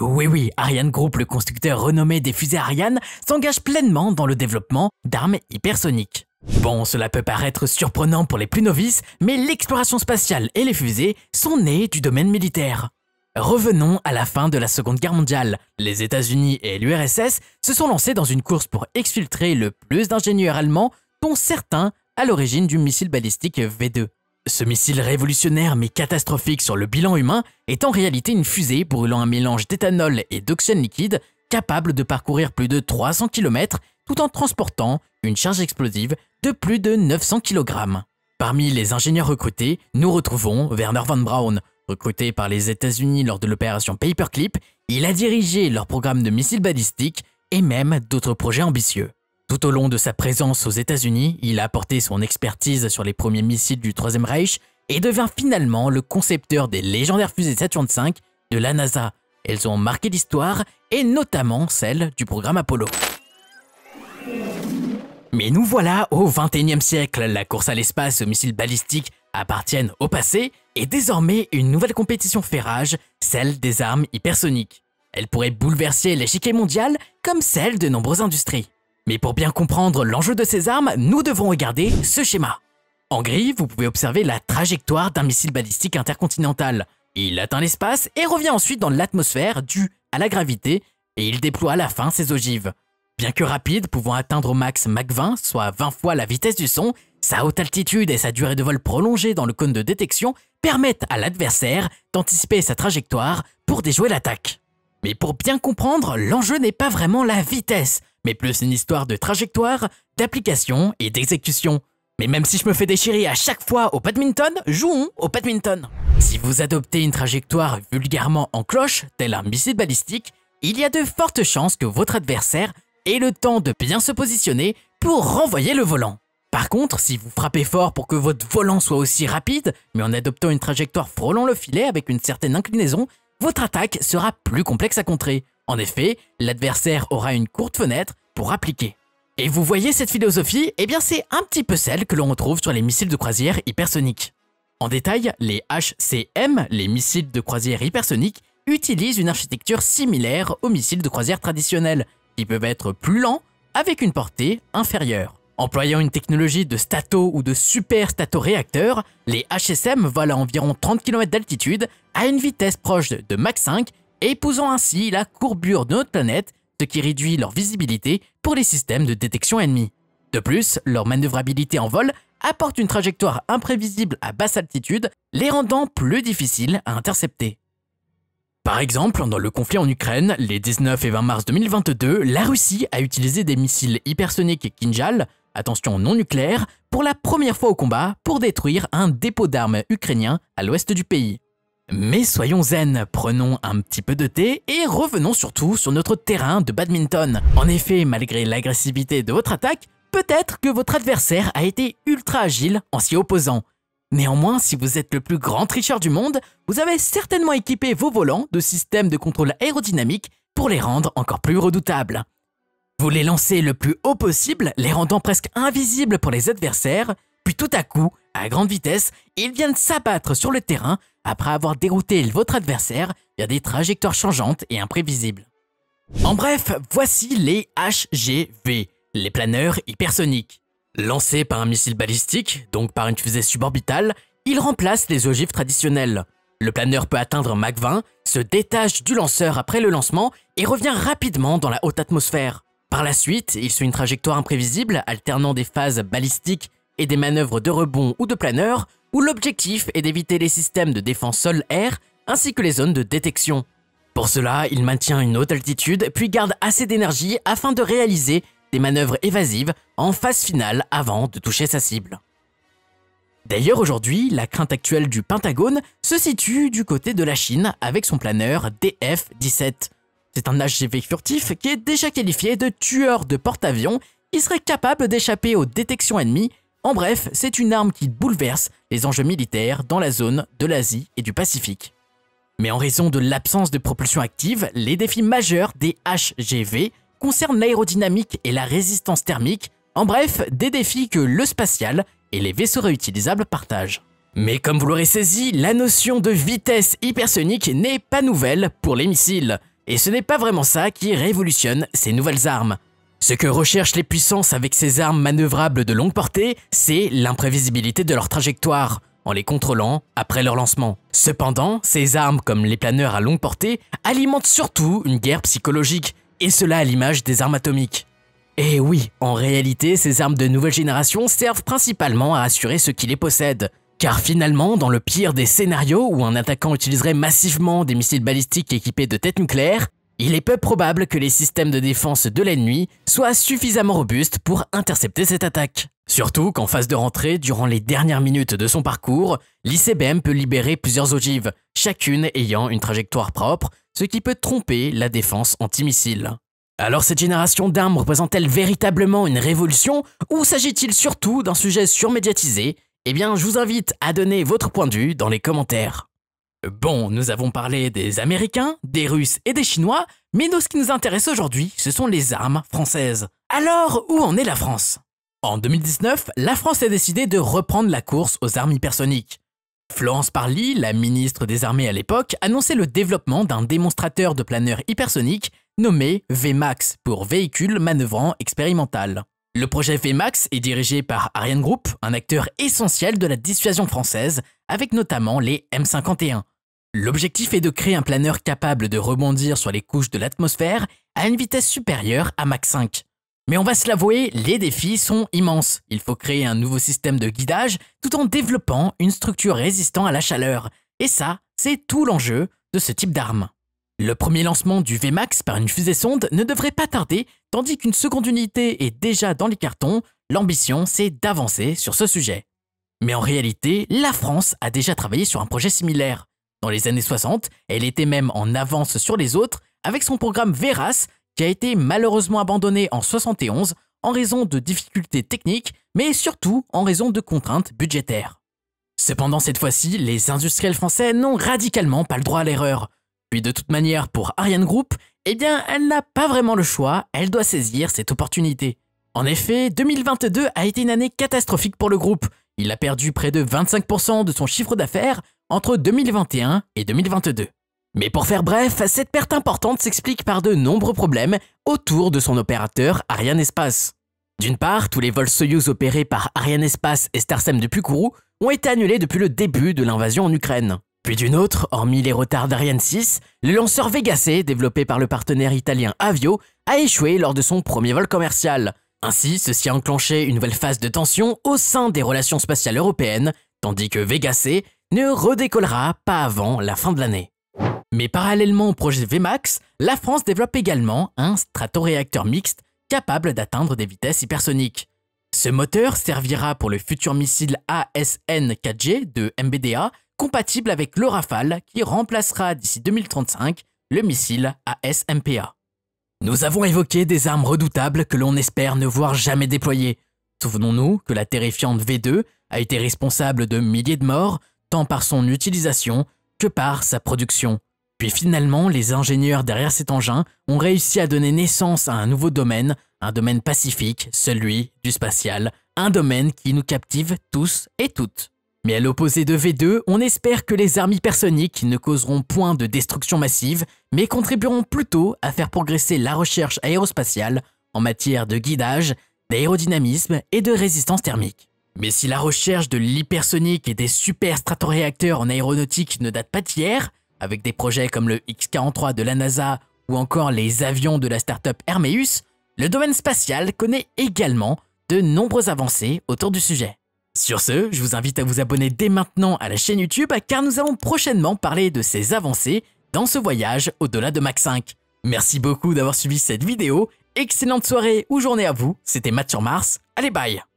Oui oui, Ariane Group, le constructeur renommé des fusées Ariane, s'engage pleinement dans le développement d'armes hypersoniques. Bon, cela peut paraître surprenant pour les plus novices, mais l'exploration spatiale et les fusées sont nées du domaine militaire. Revenons à la fin de la Seconde Guerre mondiale. Les États-Unis et l'URSS se sont lancés dans une course pour exfiltrer le plus d'ingénieurs allemands, dont certains à l'origine du missile balistique V2. Ce missile révolutionnaire mais catastrophique sur le bilan humain est en réalité une fusée brûlant un mélange d'éthanol et d'oxygène liquide capable de parcourir plus de 300 km tout en transportant une charge explosive de plus de 900 kg. Parmi les ingénieurs recrutés, nous retrouvons Werner von Braun. Recruté par les États-Unis lors de l'opération Paperclip, il a dirigé leur programme de missiles balistiques et même d'autres projets ambitieux. Tout au long de sa présence aux États-Unis, il a apporté son expertise sur les premiers missiles du Troisième Reich et devint finalement le concepteur des légendaires fusées Saturn V de la NASA. Elles ont marqué l'histoire et notamment celle du programme Apollo. Mais nous voilà au XXIe siècle, la course à l'espace aux missiles balistiques appartiennent au passé et désormais une nouvelle compétition fait rage, celle des armes hypersoniques. Elle pourrait bouleverser l'échiquier mondial comme celle de nombreuses industries. Mais pour bien comprendre l'enjeu de ces armes, nous devons regarder ce schéma. En gris, vous pouvez observer la trajectoire d'un missile balistique intercontinental. Il atteint l'espace et revient ensuite dans l'atmosphère due à la gravité et il déploie à la fin ses ogives. Bien que rapide, pouvant atteindre au max Mach 20, soit 20 fois la vitesse du son, sa haute altitude et sa durée de vol prolongée dans le cône de détection permettent à l'adversaire d'anticiper sa trajectoire pour déjouer l'attaque. Mais pour bien comprendre, l'enjeu n'est pas vraiment la vitesse, mais plus une histoire de trajectoire, d'application et d'exécution. Mais même si je me fais déchirer à chaque fois au badminton, jouons au badminton. Si vous adoptez une trajectoire vulgairement en cloche, tel un missile balistique, il y a de fortes chances que votre adversaire ait le temps de bien se positionner pour renvoyer le volant. Par contre, si vous frappez fort pour que votre volant soit aussi rapide, mais en adoptant une trajectoire frôlant le filet avec une certaine inclinaison, votre attaque sera plus complexe à contrer. En effet, l'adversaire aura une courte fenêtre pour appliquer. Et vous voyez cette philosophie Eh bien c'est un petit peu celle que l'on retrouve sur les missiles de croisière hypersoniques. En détail, les HCM, les missiles de croisière hypersoniques, utilisent une architecture similaire aux missiles de croisière traditionnels, qui peuvent être plus lents, avec une portée inférieure. Employant une technologie de stato ou de super stato-réacteur, les HSM volent à environ 30 km d'altitude à une vitesse proche de Mach 5 épousant ainsi la courbure de notre planète, ce qui réduit leur visibilité pour les systèmes de détection ennemis. De plus, leur manœuvrabilité en vol apporte une trajectoire imprévisible à basse altitude, les rendant plus difficiles à intercepter. Par exemple, dans le conflit en Ukraine, les 19 et 20 mars 2022, la Russie a utilisé des missiles hypersoniques Kinjal, attention non nucléaire, pour la première fois au combat pour détruire un dépôt d'armes ukrainien à l'ouest du pays. Mais soyons zen, prenons un petit peu de thé et revenons surtout sur notre terrain de badminton. En effet, malgré l'agressivité de votre attaque, peut-être que votre adversaire a été ultra agile en s'y opposant. Néanmoins, si vous êtes le plus grand tricheur du monde, vous avez certainement équipé vos volants de systèmes de contrôle aérodynamique pour les rendre encore plus redoutables. Vous les lancez le plus haut possible, les rendant presque invisibles pour les adversaires, puis tout à coup, à grande vitesse, ils viennent s'abattre sur le terrain après avoir dérouté votre adversaire a des trajectoires changeantes et imprévisibles. En bref, voici les HGV, les planeurs hypersoniques. Lancés par un missile balistique, donc par une fusée suborbitale, ils remplacent les ogives traditionnelles. Le planeur peut atteindre Mach 20, se détache du lanceur après le lancement et revient rapidement dans la haute atmosphère. Par la suite, il suit une trajectoire imprévisible alternant des phases balistiques et des manœuvres de rebond ou de planeur où l'objectif est d'éviter les systèmes de défense sol-air ainsi que les zones de détection. Pour cela, il maintient une haute altitude puis garde assez d'énergie afin de réaliser des manœuvres évasives en phase finale avant de toucher sa cible. D'ailleurs aujourd'hui, la crainte actuelle du Pentagone se situe du côté de la Chine avec son planeur DF-17. C'est un HGV furtif qui est déjà qualifié de tueur de porte-avions qui serait capable d'échapper aux détections ennemies en bref, c'est une arme qui bouleverse les enjeux militaires dans la zone de l'Asie et du Pacifique. Mais en raison de l'absence de propulsion active, les défis majeurs des HGV concernent l'aérodynamique et la résistance thermique, en bref, des défis que le spatial et les vaisseaux réutilisables partagent. Mais comme vous l'aurez saisi, la notion de vitesse hypersonique n'est pas nouvelle pour les missiles, et ce n'est pas vraiment ça qui révolutionne ces nouvelles armes. Ce que recherchent les puissances avec ces armes manœuvrables de longue portée, c'est l'imprévisibilité de leur trajectoire, en les contrôlant après leur lancement. Cependant, ces armes comme les planeurs à longue portée alimentent surtout une guerre psychologique, et cela à l'image des armes atomiques. Et eh oui, en réalité, ces armes de nouvelle génération servent principalement à assurer ceux qui les possèdent, car finalement, dans le pire des scénarios où un attaquant utiliserait massivement des missiles balistiques équipés de têtes nucléaires, il est peu probable que les systèmes de défense de l'ennemi soient suffisamment robustes pour intercepter cette attaque. Surtout qu'en phase de rentrée, durant les dernières minutes de son parcours, l'ICBM peut libérer plusieurs ogives, chacune ayant une trajectoire propre, ce qui peut tromper la défense antimissile. Alors cette génération d'armes représente-t-elle véritablement une révolution ou s'agit-il surtout d'un sujet surmédiatisé Eh bien, je vous invite à donner votre point de vue dans les commentaires. Bon, nous avons parlé des Américains, des Russes et des Chinois, mais nous, ce qui nous intéresse aujourd'hui, ce sont les armes françaises. Alors, où en est la France En 2019, la France a décidé de reprendre la course aux armes hypersoniques. Florence Parly, la ministre des Armées à l'époque, annonçait le développement d'un démonstrateur de planeurs hypersoniques nommé VMAX pour Véhicule Manœuvrant Expérimental. Le projet VMAX est dirigé par Ariane Group, un acteur essentiel de la dissuasion française, avec notamment les M51. L'objectif est de créer un planeur capable de rebondir sur les couches de l'atmosphère à une vitesse supérieure à Mach 5. Mais on va se l'avouer, les défis sont immenses. Il faut créer un nouveau système de guidage tout en développant une structure résistant à la chaleur. Et ça, c'est tout l'enjeu de ce type d'arme. Le premier lancement du VMAX par une fusée-sonde ne devrait pas tarder, tandis qu'une seconde unité est déjà dans les cartons, l'ambition c'est d'avancer sur ce sujet. Mais en réalité, la France a déjà travaillé sur un projet similaire. Dans les années 60, elle était même en avance sur les autres avec son programme Veras qui a été malheureusement abandonné en 71 en raison de difficultés techniques mais surtout en raison de contraintes budgétaires. Cependant cette fois-ci, les industriels français n'ont radicalement pas le droit à l'erreur. Puis de toute manière, pour Ariane Group, eh bien elle n'a pas vraiment le choix, elle doit saisir cette opportunité. En effet, 2022 a été une année catastrophique pour le groupe. Il a perdu près de 25% de son chiffre d'affaires entre 2021 et 2022. Mais pour faire bref, cette perte importante s'explique par de nombreux problèmes autour de son opérateur Ariane Espace. D'une part, tous les vols Soyuz opérés par Ariane Espace et Starsem de Kourou ont été annulés depuis le début de l'invasion en Ukraine. Puis d'une autre, hormis les retards d'Ariane 6, le lanceur Vega développé par le partenaire italien Avio, a échoué lors de son premier vol commercial. Ainsi, ceci a enclenché une nouvelle phase de tension au sein des relations spatiales européennes, tandis que Vega ne redécollera pas avant la fin de l'année. Mais parallèlement au projet VMAX, la France développe également un stratoréacteur mixte capable d'atteindre des vitesses hypersoniques. Ce moteur servira pour le futur missile ASN-4G de MBDA, compatible avec le Rafale qui remplacera d'ici 2035 le missile ASMPA. Nous avons évoqué des armes redoutables que l'on espère ne voir jamais déployées. Souvenons-nous que la terrifiante V2 a été responsable de milliers de morts, tant par son utilisation que par sa production. Puis finalement, les ingénieurs derrière cet engin ont réussi à donner naissance à un nouveau domaine, un domaine pacifique, celui du spatial, un domaine qui nous captive tous et toutes. Mais à l'opposé de V2, on espère que les armes personniques ne causeront point de destruction massive, mais contribueront plutôt à faire progresser la recherche aérospatiale en matière de guidage, d'aérodynamisme et de résistance thermique. Mais si la recherche de l'hypersonique et des super stratoréacteurs en aéronautique ne date pas d'hier, avec des projets comme le X-43 de la NASA ou encore les avions de la startup up Hermeus, le domaine spatial connaît également de nombreuses avancées autour du sujet. Sur ce, je vous invite à vous abonner dès maintenant à la chaîne YouTube car nous allons prochainement parler de ces avancées dans ce voyage au-delà de Mach 5. Merci beaucoup d'avoir suivi cette vidéo, excellente soirée ou journée à vous, c'était Math sur Mars, allez bye